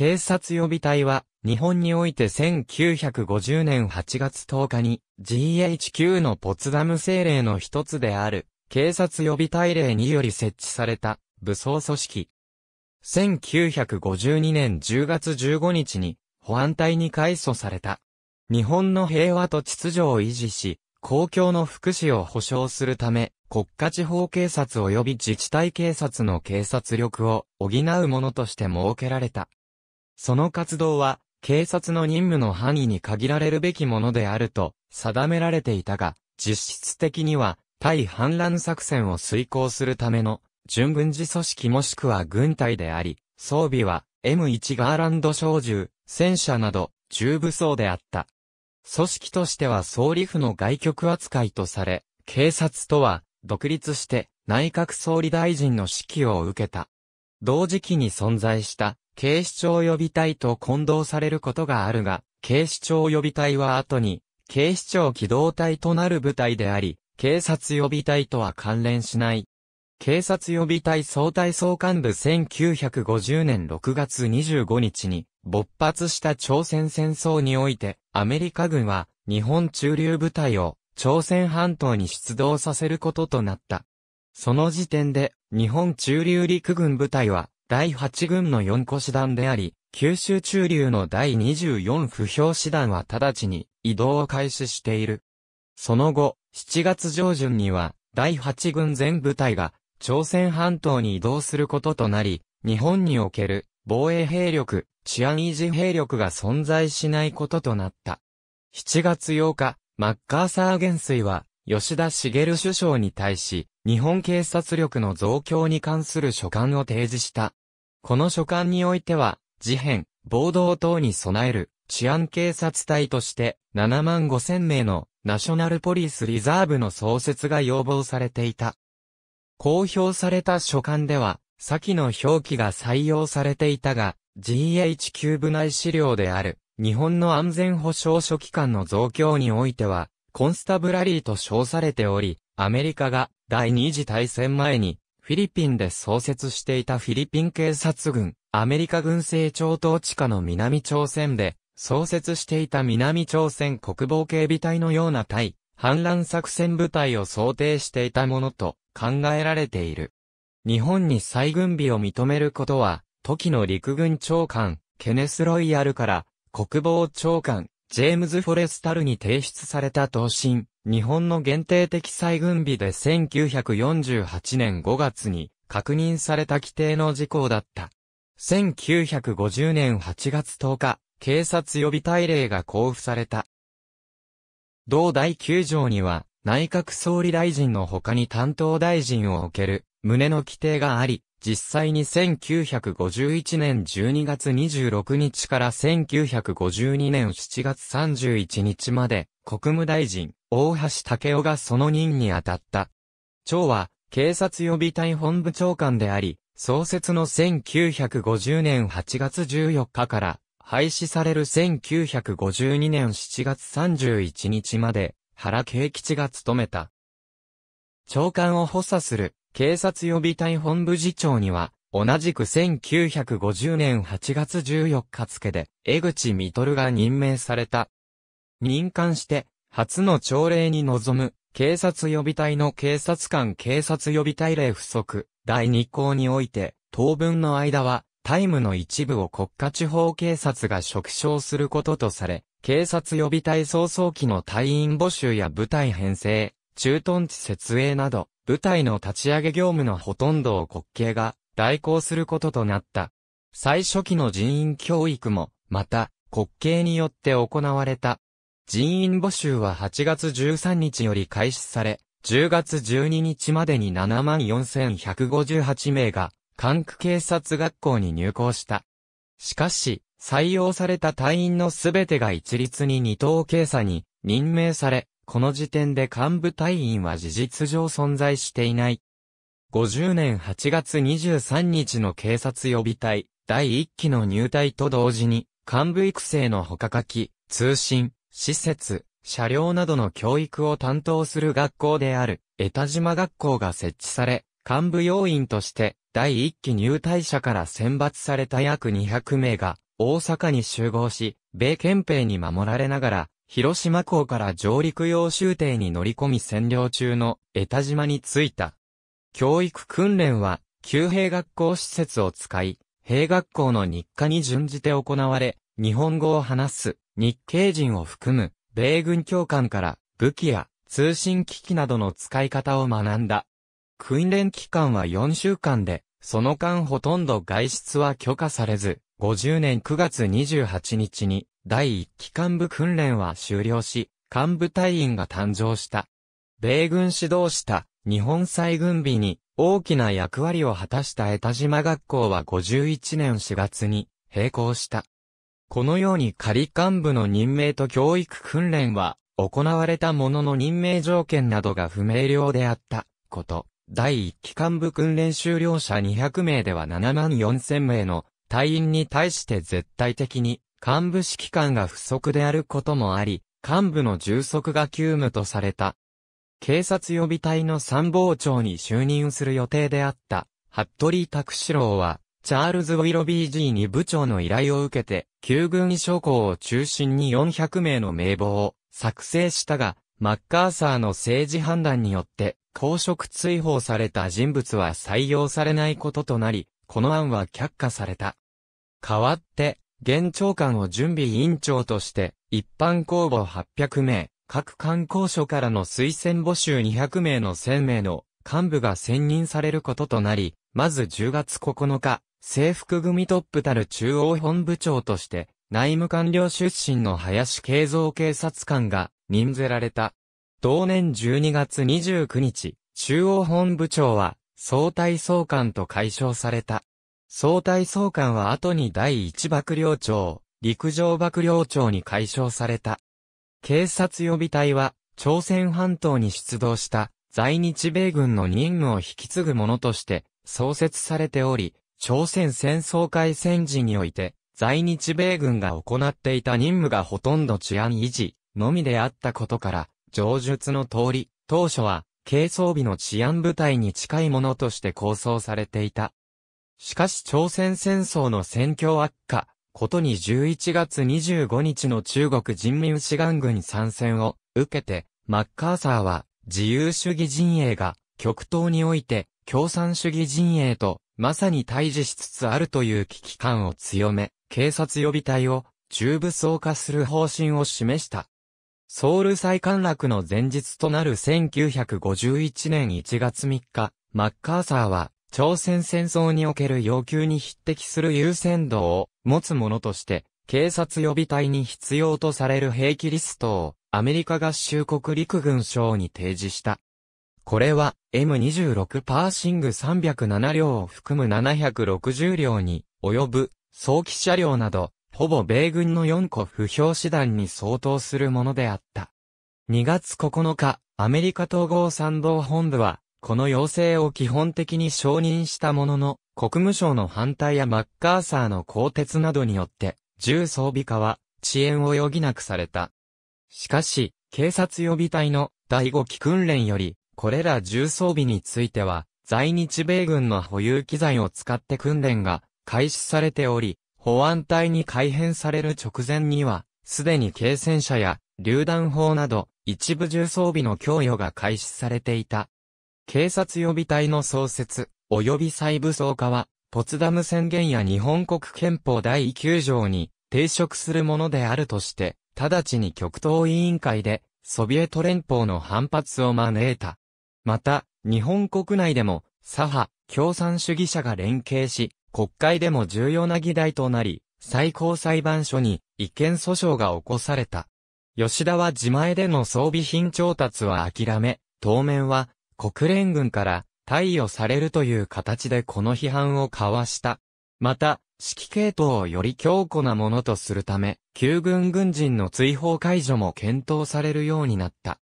警察予備隊は、日本において1950年8月10日に GHQ のポツダム政令の一つである警察予備隊令により設置された武装組織。1952年10月15日に保安隊に改組された。日本の平和と秩序を維持し、公共の福祉を保障するため、国家地方警察及び自治体警察の警察力を補うものとして設けられた。その活動は、警察の任務の範囲に限られるべきものであると定められていたが、実質的には、対反乱作戦を遂行するための、準軍事組織もしくは軍隊であり、装備は M1 ガーランド小銃、戦車など、重武装であった。組織としては総理府の外局扱いとされ、警察とは、独立して、内閣総理大臣の指揮を受けた。同時期に存在した、警視庁予備隊と混同されることがあるが、警視庁予備隊は後に、警視庁機動隊となる部隊であり、警察予備隊とは関連しない。警察予備隊総隊総幹部1950年6月25日に、勃発した朝鮮戦争において、アメリカ軍は、日本駐留部隊を、朝鮮半島に出動させることとなった。その時点で、日本駐留陸軍部隊は、第8軍の4個師団であり、九州中流の第24不評師団は直ちに移動を開始している。その後、7月上旬には、第8軍全部隊が、朝鮮半島に移動することとなり、日本における防衛兵力、治安維持兵力が存在しないこととなった。7月8日、マッカーサー元帥は、吉田茂首相に対し、日本警察力の増強に関する書簡を提示した。この書簡においては、事変、暴動等に備える治安警察隊として7万5千名のナショナルポリスリザーブの創設が要望されていた。公表された書簡では、先の表記が採用されていたが、GHQ 部内資料である、日本の安全保障書機関の増強においては、コンスタブラリーと称されており、アメリカが第二次大戦前にフィリピンで創設していたフィリピン警察軍、アメリカ軍政庁統治下の南朝鮮で、創設していた南朝鮮国防警備隊のような対、反乱作戦部隊を想定していたものと考えられている。日本に再軍備を認めることは、時の陸軍長官、ケネス・ロイヤルから、国防長官、ジェームズ・フォレスタルに提出された答申、日本の限定的再軍備で1948年5月に確認された規定の事項だった。1950年8月10日、警察予備大令が交付された。同第9条には、内閣総理大臣の他に担当大臣を置ける、旨の規定があり、実際に1951年12月26日から1952年7月31日まで、国務大臣、大橋武雄がその任に当たった。長は、警察予備隊本部長官であり、創設の1950年8月14日から、廃止される1952年7月31日まで、原慶吉が務めた。長官を補佐する、警察予備隊本部次長には、同じく1950年8月14日付で、江口みとるが任命された。任官して、初の朝礼に臨む、警察予備隊の警察官警察予備隊令不足、第2項において、当分の間は、タイムの一部を国家地方警察が縮小することとされ、警察予備隊早々期の隊員募集や部隊編成、駐屯地設営など、部隊の立ち上げ業務のほとんどを国慶が代行することとなった。最初期の人員教育も、また、国慶によって行われた。人員募集は8月13日より開始され、10月12日までに74,158名が、管区警察学校に入校した。しかし、採用された隊員のすべてが一律に二等警査に任命され、この時点で幹部隊員は事実上存在していない。50年8月23日の警察予備隊第1期の入隊と同時に、幹部育成の他書き、通信、施設、車両などの教育を担当する学校である、江田島学校が設置され、幹部要員として、第1期入隊者から選抜された約200名が、大阪に集合し、米憲兵に守られながら、広島港から上陸用州艇に乗り込み占領中の江田島に着いた。教育訓練は、旧兵学校施設を使い、兵学校の日課に準じて行われ、日本語を話す日系人を含む米軍教官から武器や通信機器などの使い方を学んだ。訓練期間は4週間で、その間ほとんど外出は許可されず、50年9月28日に第1期幹部訓練は終了し、幹部隊員が誕生した。米軍指導した日本再軍備に大きな役割を果たした江田島学校は51年4月に閉校した。このように仮幹部の任命と教育訓練は行われたものの任命条件などが不明瞭であったこと。第1期幹部訓練修了者200名では7万4000名の隊員に対して絶対的に幹部指揮官が不足であることもあり、幹部の充足が急務とされた。警察予備隊の参謀長に就任する予定であった、服部拓志郎は、チャールズ・ウィロビー・ジーに部長の依頼を受けて、旧軍将校を中心に400名の名簿を作成したが、マッカーサーの政治判断によって、公職追放された人物は採用されないこととなり、この案は却下された。代わって、現長官を準備委員長として、一般公募800名、各官公所からの推薦募集200名の1000名の幹部が選任されることとなり、まず10月9日、制服組トップたる中央本部長として、内務官僚出身の林慶三警察官が任ぜられた。同年12月29日、中央本部長は、総体総監と解消された。総体総監は後に第一幕僚長、陸上幕僚長に解消された。警察予備隊は、朝鮮半島に出動した在日米軍の任務を引き継ぐものとして創設されており、朝鮮戦争開戦時において、在日米軍が行っていた任務がほとんど治安維持のみであったことから、上述の通り、当初は、軽装備の治安部隊に近いものとして構想されていた。しかし朝鮮戦争の戦況悪化、ことに11月25日の中国人民志願軍参戦を受けて、マッカーサーは自由主義陣営が極東において共産主義陣営とまさに退治しつつあるという危機感を強め、警察予備隊を中部総化する方針を示した。ソウル再陥落の前日となる1951年1月3日、マッカーサーは、朝鮮戦争における要求に匹敵する優先度を持つものとして、警察予備隊に必要とされる兵器リストをアメリカ合衆国陸軍省に提示した。これは M26 パーシング307両を含む760両に及ぶ早期車両など、ほぼ米軍の4個不評手段に相当するものであった。2月9日、アメリカ統合賛同本部は、この要請を基本的に承認したものの、国務省の反対やマッカーサーの鋼鉄などによって、重装備化は遅延を余儀なくされた。しかし、警察予備隊の第5期訓練より、これら重装備については、在日米軍の保有機材を使って訓練が開始されており、保安隊に改編される直前には、すでに軽戦車や榴弾砲など一部重装備の供与が開始されていた。警察予備隊の創設、及び再武装化は、ポツダム宣言や日本国憲法第9条に抵触するものであるとして、直ちに極東委員会でソビエト連邦の反発を招いた。また、日本国内でも、左派、共産主義者が連携し、国会でも重要な議題となり、最高裁判所に違憲訴訟が起こされた。吉田は自前での装備品調達は諦め、当面は国連軍から対応されるという形でこの批判を交わした。また、指揮系統をより強固なものとするため、旧軍軍人の追放解除も検討されるようになった。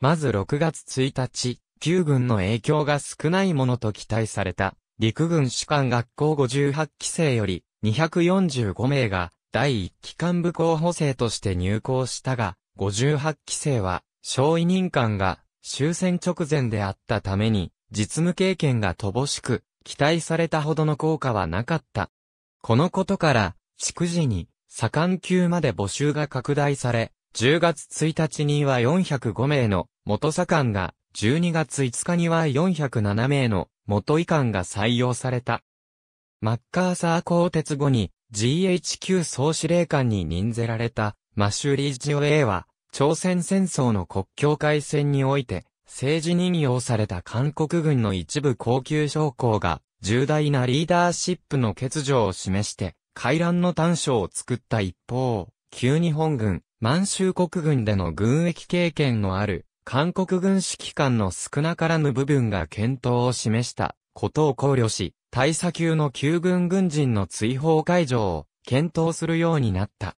まず6月1日、旧軍の影響が少ないものと期待された、陸軍士官学校58期生より245名が第1機関部候補生として入校したが、58期生は、小委任官が終戦直前であったために、実務経験が乏しく、期待されたほどの効果はなかった。このことから、逐次に、左官級まで募集が拡大され、10月1日には405名の元左官が12月5日には407名の元遺憾が採用された。マッカーサー鋼鉄後に GHQ 総司令官に任ぜられたマシュリージオ A は朝鮮戦争の国境界戦において政治任用された韓国軍の一部高級将校が重大なリーダーシップの欠如を示して回覧の短所を作った一方、旧日本軍、満州国軍での軍役経験のある韓国軍指揮官の少なからぬ部分が検討を示したことを考慮し、大佐級の旧軍軍人の追放解除を検討するようになった。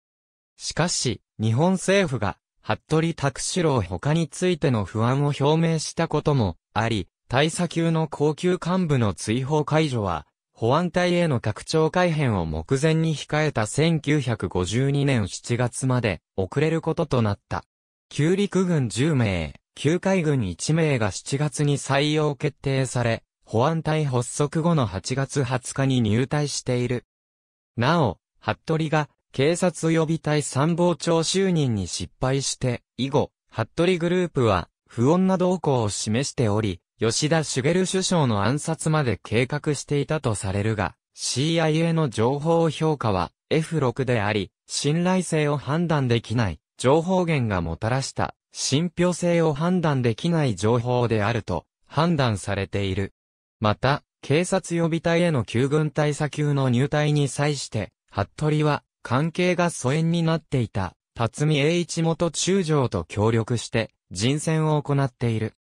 しかし、日本政府が、服部拓志郎他についての不安を表明したこともあり、大佐級の高級幹部の追放解除は、保安隊への拡張改編を目前に控えた1952年7月まで遅れることとなった。旧陸軍10名、旧海軍1名が7月に採用決定され、保安隊発足後の8月20日に入隊している。なお、服部が警察予備隊参謀長就任に失敗して、以後、服部グループは不穏な動向を示しており、吉田茂首相の暗殺まで計画していたとされるが、CIA の情報評価は F6 であり、信頼性を判断できない。情報源がもたらした信憑性を判断できない情報であると判断されている。また、警察予備隊への旧軍対策級の入隊に際して、服部は関係が疎遠になっていた、辰巳栄一元中将と協力して人選を行っている。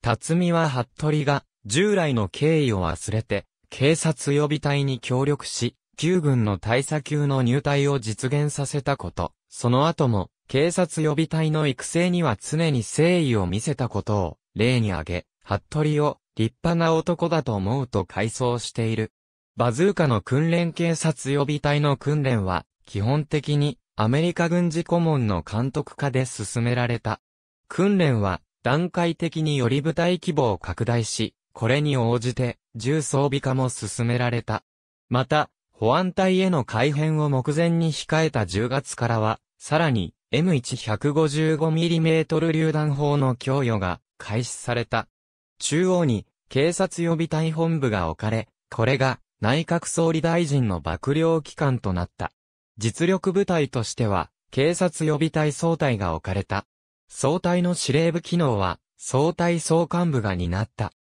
辰巳は服部が従来の経緯を忘れて、警察予備隊に協力し、旧軍の大佐級の入隊を実現させたこと、その後も警察予備隊の育成には常に誠意を見せたことを例に挙げ、服部を立派な男だと思うと回想している。バズーカの訓練警察予備隊の訓練は、基本的にアメリカ軍事顧問の監督下で進められた。訓練は段階的により部隊規模を拡大し、これに応じて重装備化も進められた。また、保安隊への改編を目前に控えた10月からは、さらに M1155mm 榴弾砲の供与が開始された。中央に警察予備隊本部が置かれ、これが内閣総理大臣の幕僚機関となった。実力部隊としては警察予備隊総隊が置かれた。総隊の司令部機能は総隊総幹部が担った。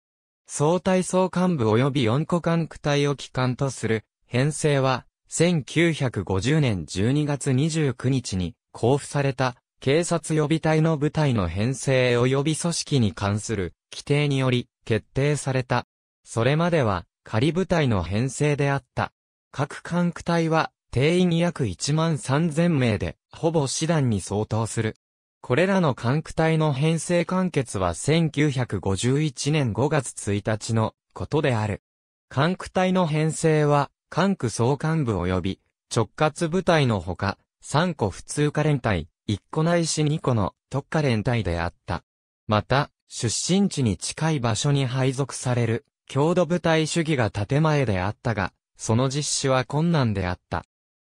総隊総幹部及び4個管区隊を機関とする編成は1950年12月29日に交付された警察予備隊の部隊の編成及び組織に関する規定により決定された。それまでは仮部隊の編成であった。各管区隊は定員約1万3000名で、ほぼ師団に相当する。これらの管区隊の編成完結は1951年5月1日のことである。管区隊の編成は、管区総監部及び直轄部隊のほか、3個普通科連隊、1個ないし2個の特科連隊であった。また、出身地に近い場所に配属される、郷土部隊主義が建前であったが、その実施は困難であった。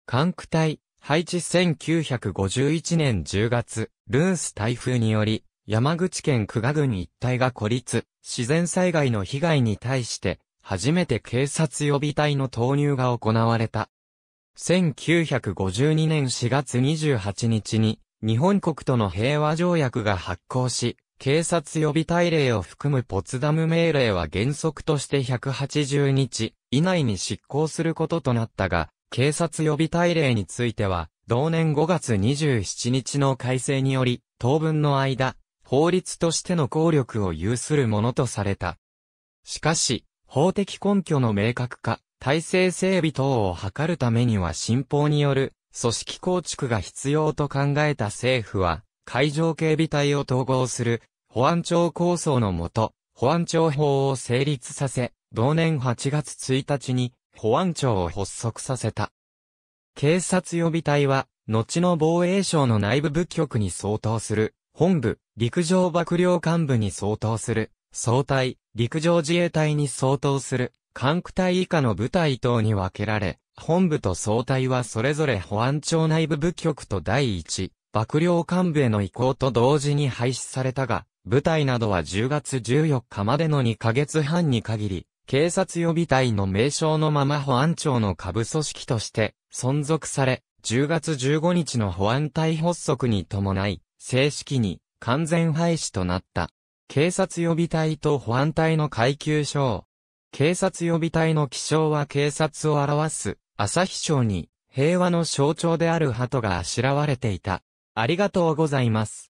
管区隊、配置1951年10月、ルース台風により、山口県久我郡一帯が孤立、自然災害の被害に対して、初めて警察予備隊の投入が行われた。1952年4月28日に、日本国との平和条約が発効し、警察予備大令を含むポツダム命令は原則として180日以内に執行することとなったが、警察予備大令については、同年5月27日の改正により、当分の間、法律としての効力を有するものとされた。しかし、法的根拠の明確化、体制整備等を図るためには新法による組織構築が必要と考えた政府は、海上警備隊を統合する保安庁構想のもと、保安庁法を成立させ、同年8月1日に保安庁を発足させた。警察予備隊は、後の防衛省の内部部局に相当する、本部、陸上幕僚幹部に相当する、総隊、陸上自衛隊に相当する、艦区隊以下の部隊等に分けられ、本部と総隊はそれぞれ保安庁内部部局と第一、幕僚幹部への移行と同時に廃止されたが、部隊などは10月14日までの2ヶ月半に限り、警察予備隊の名称のまま保安庁の下部組織として存続され、10月15日の保安隊発足に伴い、正式に完全廃止となった。警察予備隊と保安隊の階級章、警察予備隊の気象は警察を表す、朝日賞に、平和の象徴である鳩があしらわれていた。ありがとうございます。